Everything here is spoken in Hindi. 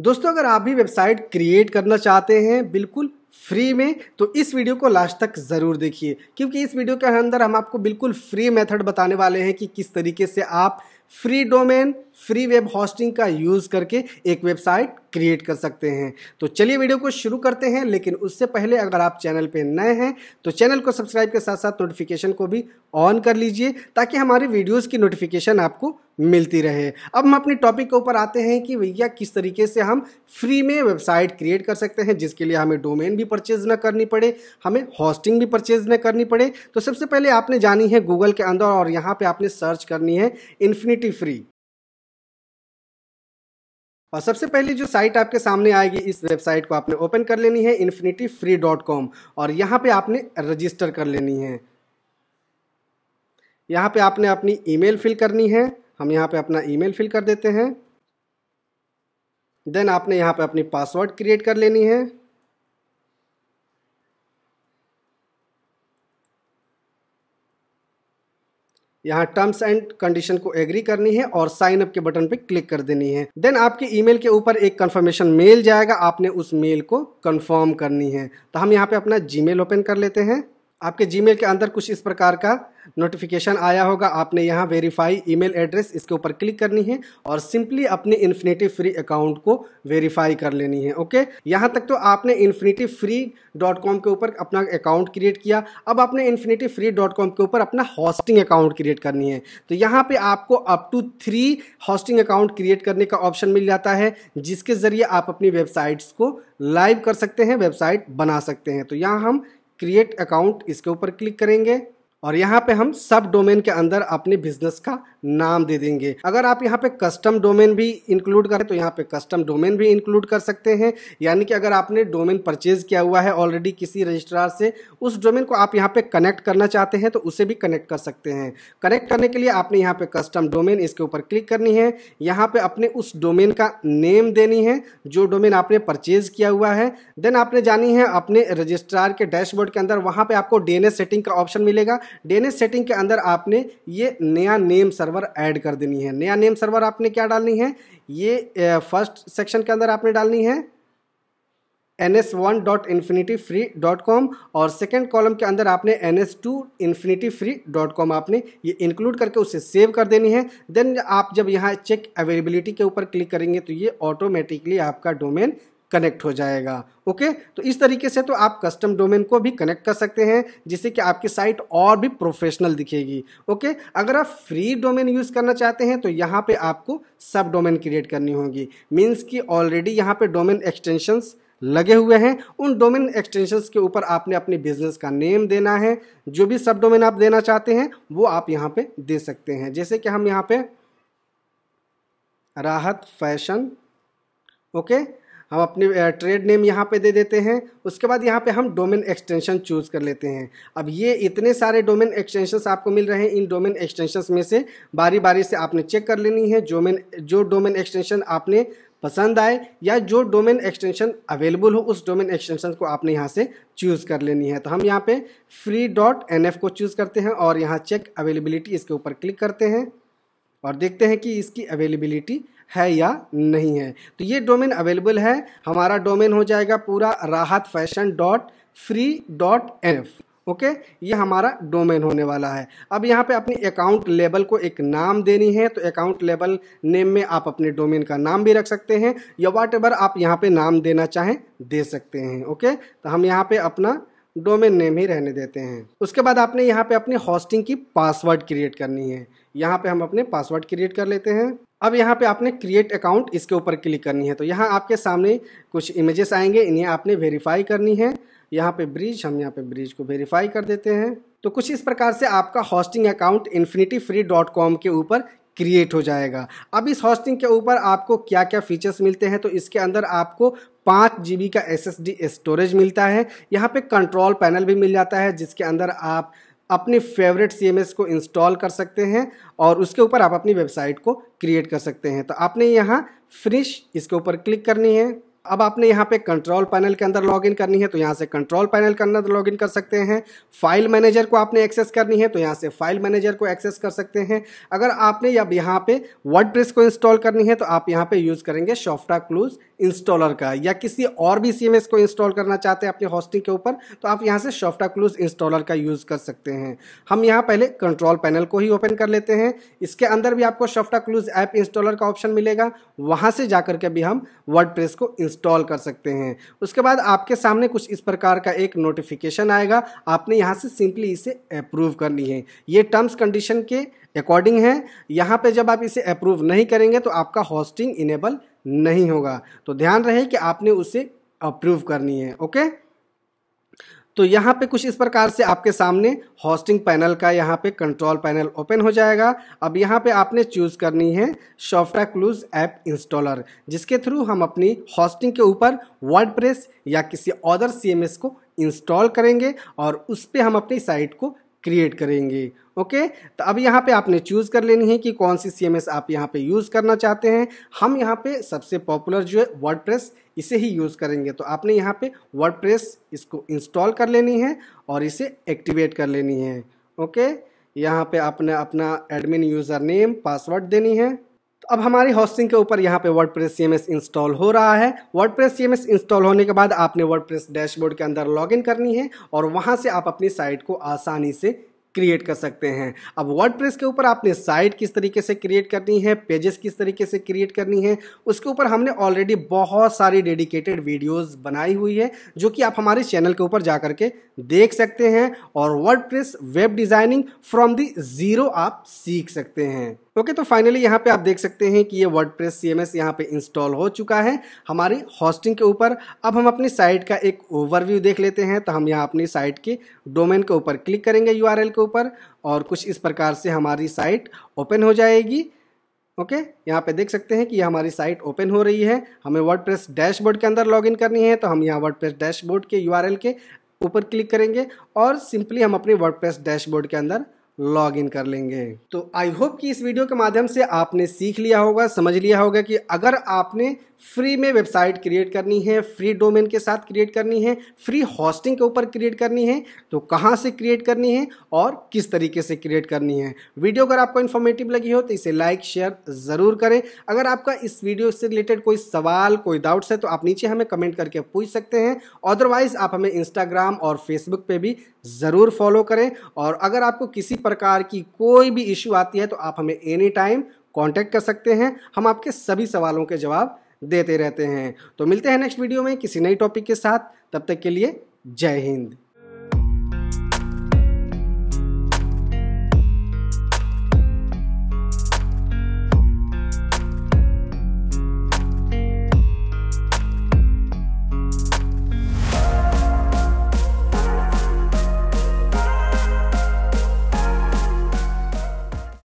दोस्तों अगर आप भी वेबसाइट क्रिएट करना चाहते हैं बिल्कुल फ्री में तो इस वीडियो को लास्ट तक ज़रूर देखिए क्योंकि इस वीडियो के अंदर हम आपको बिल्कुल फ्री मेथड बताने वाले हैं कि किस तरीके से आप free domain free web hosting का यूज़ करके एक वेबसाइट क्रिएट कर सकते हैं तो चलिए वीडियो को शुरू करते हैं लेकिन उससे पहले अगर आप चैनल पर नए हैं तो चैनल को सब्सक्राइब के साथ साथ नोटिफिकेशन को भी ऑन कर लीजिए ताकि हमारे वीडियोज़ की नोटिफिकेशन आपको मिलती रहे अब हम अपने टॉपिक के ऊपर आते हैं कि भैया किस तरीके से हम फ्री में वेबसाइट क्रिएट कर सकते हैं जिसके लिए हमें डोमेन भी परचेज न करनी पड़े हमें हॉस्टिंग भी परचेज न करनी पड़े तो सबसे पहले आपने जानी है गूगल के अंदर और यहाँ पर आपने सर्च करनी है इन्फिनिटी फ्री और सबसे पहले जो साइट आपके सामने आएगी इस वेबसाइट को आपने ओपन कर लेनी है इन्फिनिटी फ्री डॉट कॉम और यहाँ पे आपने रजिस्टर कर लेनी है यहाँ पे आपने अपनी ईमेल फिल करनी है हम यहाँ पे अपना ईमेल फिल कर देते हैं देन आपने यहाँ पे अपनी पासवर्ड क्रिएट कर लेनी है यहाँ टर्म्स एंड कंडीशन को एग्री करनी है और साइन अप के बटन पे क्लिक कर देनी है देन आपके ईमेल के ऊपर एक कंफर्मेशन मेल जाएगा आपने उस मेल को कंफर्म करनी है तो हम यहाँ पे अपना जीमेल ओपन कर लेते हैं आपके जीमेल के अंदर कुछ इस प्रकार का नोटिफिकेशन आया होगा आपने यहाँ वेरीफाई ईमेल एड्रेस इसके ऊपर क्लिक करनी है और सिंपली अपने इन्फिनिटी फ्री अकाउंट को वेरीफाई कर लेनी है ओके यहाँ तक तो आपने इन्फिनिटी फ्री डॉट कॉम के ऊपर अपना अकाउंट क्रिएट किया अब आपने इन्फिनिटी फ्री डॉट कॉम के ऊपर अपना हॉस्टिंग अकाउंट क्रिएट करनी है तो यहाँ पर आपको up to three hosting account create करने का ऑप्शन मिल जाता है जिसके ज़रिए आप अपनी वेबसाइट्स को लाइव कर सकते हैं वेबसाइट बना सकते हैं तो यहाँ हम क्रिएट अकाउंट इसके ऊपर क्लिक करेंगे और यहाँ पे हम सब डोमेन के अंदर अपने बिजनेस का नाम दे देंगे अगर आप यहाँ पे कस्टम डोमेन भी इंक्लूड करें तो यहाँ पे कस्टम डोमेन भी इंक्लूड कर सकते हैं यानी कि अगर आपने डोमेन परचेज किया हुआ है ऑलरेडी किसी रजिस्ट्रार से उस डोमेन को आप यहाँ पे कनेक्ट करना चाहते हैं तो उसे भी कनेक्ट कर सकते हैं कनेक्ट करने के लिए आपने यहाँ पे कस्टम डोमेन इसके ऊपर क्लिक करनी है यहाँ पे अपने उस डोमेन का नेम देनी है जो डोमेन आपने परचेज किया हुआ है देन आपने जानी है अपने रजिस्ट्रार के डैशबोर्ड के अंदर वहाँ पे आपको डीएनएस सेटिंग का ऑप्शन मिलेगा डीएनएस सेटिंग के अंदर आपने ये नया नेम सर्व सर्वर ऐड कर देनी है नया नेम सर्वर आपने क्या डालनी है ये फर्स्ट सेक्शन के अंदर आपने डालनी है N S one dot infinity free dot com और सेकेंड कॉलम के अंदर आपने N S two infinity free dot com आपने ये इंक्लूड करके उसे सेव कर देनी है देन आप जब यहाँ चेक अवेलेबिलिटी के ऊपर क्लिक करेंगे तो ये ऑटोमेटिकली आपका डोमेन कनेक्ट हो जाएगा ओके तो इस तरीके से तो आप कस्टम डोमेन को भी कनेक्ट कर सकते हैं जिससे कि आपकी साइट और भी प्रोफेशनल दिखेगी ओके अगर आप फ्री डोमेन यूज़ करना चाहते हैं तो यहाँ पे आपको सब डोमेन क्रिएट करनी होगी मीन्स कि ऑलरेडी यहाँ पे डोमेन एक्सटेंशंस लगे हुए हैं उन डोमेन एक्सटेंशंस के ऊपर आपने अपने बिजनेस का नेम देना है जो भी सब डोमेन आप देना चाहते हैं वो आप यहाँ पे दे सकते हैं जैसे कि हम यहाँ पे राहत फैशन ओके okay? हम अपने ट्रेड नेम यहाँ पे दे देते हैं उसके बाद यहाँ पे हम डोमेन एक्सटेंशन चूज़ कर लेते हैं अब ये इतने सारे डोमेन एक्सटेंशंस आपको मिल रहे हैं इन डोमेन एक्सटेंशंस में से बारी बारी से आपने चेक कर लेनी है जो मेन जो डोमेन एक्सटेंशन आपने पसंद आए या जो डोमेन एक्सटेंशन अवेलेबल हो उस डोमेन एक्सटेंशन को आपने यहाँ से चूज़ कर लेनी है तो हम यहाँ पर फ्री डॉट एन एफ को चूज़ करते हैं और यहाँ चेक अवेलेबिलिटी इसके ऊपर क्लिक करते हैं और देखते हैं कि इसकी अवेलेबिलिटी है या नहीं है तो ये डोमेन अवेलेबल है हमारा डोमेन हो जाएगा पूरा Rahat fashion dot free dot F okay ये हमारा डोमेन होने वाला है अब यहाँ पे अपनी अकाउंट लेबल को एक नाम देनी है तो अकाउंट लेबल नेम में आप अपने डोमेन का नाम भी रख सकते हैं या वाट आप यहाँ पे नाम देना चाहें दे सकते हैं ओके तो हम यहाँ पे अपना डोमेन नेम ही रहने देते हैं उसके बाद आपने यहाँ पे अपनी हॉस्टिंग की पासवर्ड क्रिएट करनी है यहाँ पे हम अपने पासवर्ड क्रिएट कर लेते हैं अब यहाँ पे आपने क्रिएट अकाउंट इसके ऊपर क्लिक करनी है तो यहाँ आपके सामने कुछ इमेजेस आएंगे इन्हें आपने वेरीफाई करनी है यहाँ पे ब्रिज हम यहाँ पे ब्रिज को वेरीफाई कर देते हैं तो कुछ इस प्रकार से आपका hosting account infinity free dot com के ऊपर क्रिएट हो जाएगा अब इस हॉस्टिंग के ऊपर आपको क्या क्या फीचर्स मिलते हैं तो इसके अंदर आपको पाँच जी का एस स्टोरेज मिलता है यहाँ पे कंट्रोल पैनल भी मिल जाता है जिसके अंदर आप अपने फेवरेट सी को इंस्टॉल कर सकते हैं और उसके ऊपर आप अपनी वेबसाइट को क्रिएट कर सकते हैं तो आपने यहाँ फ्रिश इसके ऊपर क्लिक करनी है अब आपने यहाँ पे कंट्रोल पैनल के अंदर लॉगिन करनी है तो यहाँ से कंट्रोल पैनल के अंदर लॉगिन कर सकते हैं फाइल मैनेजर को आपने एक्सेस करनी है तो यहाँ से फाइल मैनेजर को एक्सेस कर सकते हैं अगर आपने अब यहाँ पे वर्ड को इंस्टॉल करनी है तो आप यहाँ पे यूज़ करेंगे सॉफ्टा क्लूज़ इंस्टॉलर का या किसी और भी सी को इंस्टॉल करना चाहते हैं अपने होस्टिंग के ऊपर तो आप यहाँ से शॉफ्टा क्लूज इंस्टॉलर का यूज़ कर सकते हैं हम यहाँ पहले कंट्रोल पैनल को ही ओपन कर लेते हैं इसके अंदर भी आपको शॉफ्टा क्लूज ऐप इंस्टॉलर का ऑप्शन मिलेगा वहाँ से जा के भी हम वर्ड को इंस्टॉल कर सकते हैं उसके बाद आपके सामने कुछ इस प्रकार का एक नोटिफिकेशन आएगा आपने यहाँ से सिंपली इसे अप्रूव करनी है ये टर्म्स कंडीशन के अकॉर्डिंग है यहाँ पर जब आप इसे अप्रूव नहीं करेंगे तो आपका होस्टिंग इनेबल नहीं होगा तो ध्यान रहे कि आपने उसे अप्रूव करनी है ओके तो यहाँ पे कुछ इस प्रकार से आपके सामने होस्टिंग पैनल का यहाँ पे कंट्रोल पैनल ओपन हो जाएगा अब यहाँ पे आपने चूज़ करनी है सॉफ्टा क्लूज ऐप इंस्टॉलर जिसके थ्रू हम अपनी होस्टिंग के ऊपर वर्ड या किसी अदर सी को इंस्टॉल करेंगे और उस पर हम अपनी साइट को क्रिएट करेंगे ओके तो अब यहाँ पे आपने चूज़ कर लेनी है कि कौन सी सी आप यहाँ पे यूज़ करना चाहते हैं हम यहाँ पे सबसे पॉपुलर जो है वर्ड इसे ही यूज़ करेंगे तो आपने यहाँ पे वर्ड इसको इंस्टॉल कर लेनी है और इसे एक्टिवेट कर लेनी है ओके यहाँ पे आपने अपना एडमिन यूज़र नेम पासवर्ड देनी है तो अब हमारी होस्टिंग के ऊपर यहाँ पे वर्ड प्रेस इंस्टॉल हो रहा है वर्ड प्रेस इंस्टॉल होने के बाद आपने वर्ड प्रेस डैशबोर्ड के अंदर लॉगिन करनी है और वहाँ से आप अपनी साइट को आसानी से क्रिएट कर सकते हैं अब वर्ड के ऊपर आपने साइट किस तरीके से क्रिएट करनी है पेजेस किस तरीके से क्रिएट करनी है उसके ऊपर हमने ऑलरेडी बहुत सारी डेडिकेटेड वीडियोस बनाई हुई है जो कि आप हमारे चैनल के ऊपर जा करके देख सकते हैं और word web designing from the zero आप सीख सकते हैं ओके तो फाइनली यहाँ पे आप देख सकते हैं कि ये WordPress C M S यहाँ पर इंस्टॉल हो चुका है हमारी होस्टिंग के ऊपर अब हम अपनी साइट का एक ओवरव्यू देख लेते हैं तो हम यहाँ अपनी साइट के डोमेन के ऊपर क्लिक करेंगे यू के ऊपर और कुछ इस प्रकार से हमारी साइट ओपन हो जाएगी ओके okay, यहाँ पे देख सकते हैं कि हमारी साइट ओपन हो रही है हमें वर्डप्रेस डैशबोर्ड के अंदर लॉगिन करनी है तो हम यहाँ वर्डप्रेस डैशबोर्ड के यूआरएल के ऊपर क्लिक करेंगे और सिंपली हम अपने वर्डप्रेस डैशबोर्ड के अंदर लॉग इन कर लेंगे तो आई होप कि इस वीडियो के माध्यम से आपने सीख लिया होगा समझ लिया होगा कि अगर आपने फ्री में वेबसाइट क्रिएट करनी है फ्री डोमेन के साथ क्रिएट करनी है फ्री हॉस्टिंग के ऊपर क्रिएट करनी है तो कहाँ से क्रिएट करनी है और किस तरीके से क्रिएट करनी है वीडियो अगर आपको इन्फॉर्मेटिव लगी हो तो इसे लाइक शेयर ज़रूर करें अगर आपका इस वीडियो से रिलेटेड कोई सवाल कोई डाउट्स है तो आप नीचे हमें कमेंट करके पूछ सकते हैं अदरवाइज़ आप हमें इंस्टाग्राम और फेसबुक पर भी ज़रूर फॉलो करें और अगर आपको किसी प्रकार की कोई भी इश्यू आती है तो आप हमें एनी टाइम कॉन्टैक्ट कर सकते हैं हम आपके सभी सवालों के जवाब देते रहते हैं तो मिलते हैं नेक्स्ट वीडियो में किसी नई टॉपिक के साथ तब तक के लिए जय हिंद